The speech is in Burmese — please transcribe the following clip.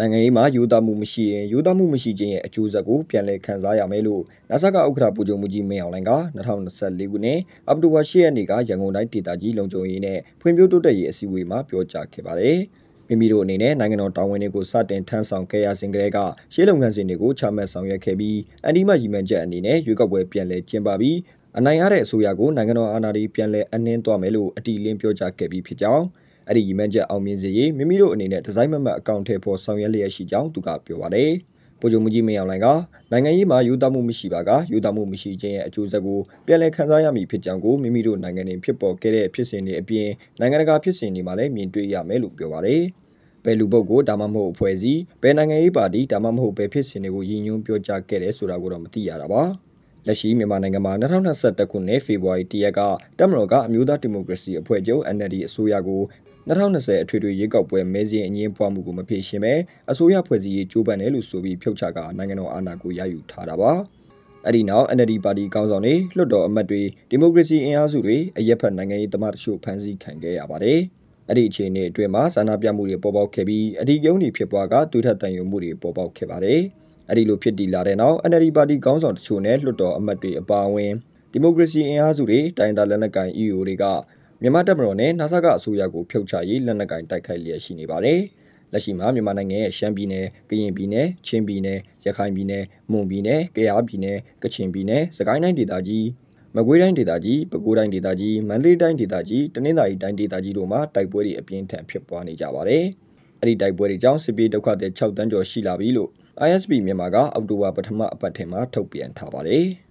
နိုင်ငံရေးမှာယူသားမှုမရှိရင်ယူသားမှုမရှိခြင်းရဲ့အကျိုးဆက်ကိုပြန်လည်ခံစားရမယ်လို့ NASA ကဥက္ကဋ္ဌပူဇော်မှုကြီးမင်းအောင်လှိုင်က2024ခုနှစ်အောက်တိုဘာ10ရက်နေ့ကရန်ကုန်တိုင်းဒေသကြီးလုံခြုံရေးနဲ့ဖွံ့ဖြိုးတိုးတက်ရေးအစည်းအဝေးမှာပြောကြားခဲ့ပါတယ်။မိမိတို့အနေနဲ့နိုင်ငံတော်တာဝန်တွေကိုစတင်ထမ်းဆောင်ခဲ့ရစဉ်ကတည်းကရှေးလုပ်ငန်းစဉ်တွေကိုချမှတ်ဆောင်ရွက်ခဲ့ပြီးအန်ဒီမရီမန်ချက်အနေနဲ့ရွေးကောက်ပွဲပြန်လည်ကျင်းပပြီးအနိုင်ရတဲ့အစိုးရကိုနိုင်ငံတော်အာဏာတွေပြန်လည်အနှင်းသွားမယ်လို့အတိအလင်းပြောကြားခဲ့ပြီးဖြစ်ကြောင်းအဲ့ဒီရည်မှန်းချက်အောင်မြင်စေရေးမိမိတို့အနေနဲ့ဒီဇိုင်းမမတ်အကောင့်ထဲပေါ်ဆောင်ရွက်လျက်ရှိကြောင်းသူကပြောပါတယ်။ပို့ချုပ်မှုကြီးမင်းအောင်လိုင်ကနိုင်ငံရေးမှာယူသားမှုမရှိပါကယူသားမှုမရှိခြင်းရဲ့အကျိုးဆက်ကိုပြန်လည်ခန်းစားရမည်ဖြစ်ကြောင်းကိုမိမိတို့နိုင်ငံတွင်ဖြစ်ပေါ်ခဲ့တဲ့ဖြစ်စဉ်တွေအပြင်နိုင်ငံတကာဖြစ်စဉ်တွေမှာလည်းမြင်တွေ့ရမယ်လို့ပြောပါတယ်။ဘယ်လူပုဂ္ဂိုလ်ဒါမှမဟုတ်အဖွဲ့အစည်းဘယ်နိုင်ငံရေးပါတီဒါမှမဟုတ်ဘယ်ဖြစ်စဉ်တွေကိုရည်ညွှန်းပြောကြားခဲ့တယ်ဆိုတာကိုတော့မသိရတာပါ။လက်ရှိမြန်မာနိုင်ငံမှာ2021ခုနှစ်ဖေဖော်ဝါရီ1ရက်ကတပ်မတော်ကအမျိုးသားဒီမိုကရေစီအဖွဲ့ချုပ် NLD အစိုးရကို2020အထွေထွေရေကောက်ပွဲမဲစင်းအငင်းပွားမှုကိုမဖြေရှင်းပဲအစိုးရဖွဲ့စည်းရေးကြိုးပမ်းတယ်လို့ဆိုပြီးဖြုတ်ချကနိုင်ငံတော်အာဏာကိုရယူထားတာပါအဲ့ဒီနောက် NLD ပါတီကောင်းဆောင်တွေလွှတ်တော်အမတ်တွေဒီမိုကရေစီအင်အားစုတွေအရက်ဖက်နိုင်ငံရေးသမားတချို့ဖမ်းဆီးခံခဲ့ရပါတယ်အဲ့ဒီအခြေအနေအတွင်းမှာဆန္ဒပြမှုတွေပေါ်ပေါက်ခဲ့ပြီးအဓိကယုံတွေဖြစ်ပွားကတွေးထက်တန်ရုံမှုတွေပေါ်ပေါက်ခဲ့ပါတယ်။အဲ့ဒီလိုဖြစ်တည်လာတဲ့နောက် NLD ပါတီခေါင်းဆောင်တချို့နဲ့လွှတ်တော်အမတ်တွေအပါအဝင်ဒီမိုကရေစီအင်အားစုတွေတိုင်းဒါလက်နက်ကိုင် EO တွေကမြန်မာတပ်မတော်နဲ့နာဆာကအစိုးရကိုဖျောက်ချရေးလက်နက်ကင်တိုက်ခိုက်လျက်ရှိနေပါတယ်။လက်ရှိမှာမြန်မာနိုင်ငံရဲ့ရှမ်းပြည်နယ်၊ကရင်ပြည်နယ်၊ချင်းပြည်နယ်၊ရခိုင်ပြည်နယ်၊မွန်ပြည်နယ်၊ကယားပြည်နယ်၊ကချင်ပြည်နယ်၊စကိုင်းတိုင်းဒေသကြီးမကွေးတိုင်းဒေသကြီးပဲခူးတိုင်းဒေသကြီးမန္တလေးတိုင်းဒေသကြီးတနင်္သာရီတိုင်းဒေသကြီးတို့မှာတိုက်ပွဲတွေအပြင်းထန်ဖြစ်ပွားနေကြပါတယ်။အဲ့ဒီတိုက်ပွဲတွေကြောင့်စစ်ပေးဒုက္ခတွေ6တန်းကျော်ရှိလာပြီလို့ ISP မြန်မာကအောက်တိုဘာပထမအပတ်ထဲမှာထုတ်ပြန်ထားပါတယ်။